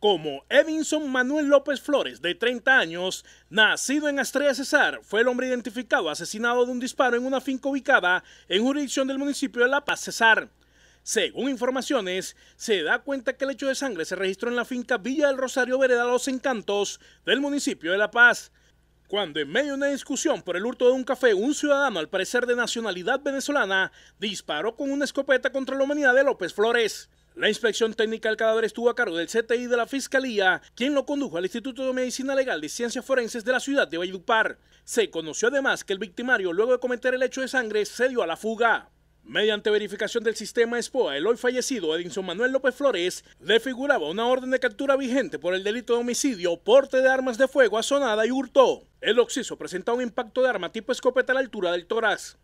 Como Edinson Manuel López Flores, de 30 años, nacido en Astrea Cesar, fue el hombre identificado asesinado de un disparo en una finca ubicada en jurisdicción del municipio de La Paz Cesar. Según informaciones, se da cuenta que el hecho de sangre se registró en la finca Villa del Rosario Vereda Los Encantos del municipio de La Paz. Cuando en medio de una discusión por el hurto de un café, un ciudadano, al parecer de nacionalidad venezolana, disparó con una escopeta contra la humanidad de López Flores. La inspección técnica del cadáver estuvo a cargo del CTI de la Fiscalía, quien lo condujo al Instituto de Medicina Legal y Ciencias Forenses de la ciudad de Valledupar. Se conoció además que el victimario, luego de cometer el hecho de sangre, se dio a la fuga. Mediante verificación del sistema SPOA, el hoy fallecido Edinson Manuel López Flores le figuraba una orden de captura vigente por el delito de homicidio, porte de armas de fuego, asonada y hurto. El occiso presenta un impacto de arma tipo escopeta a la altura del tórax.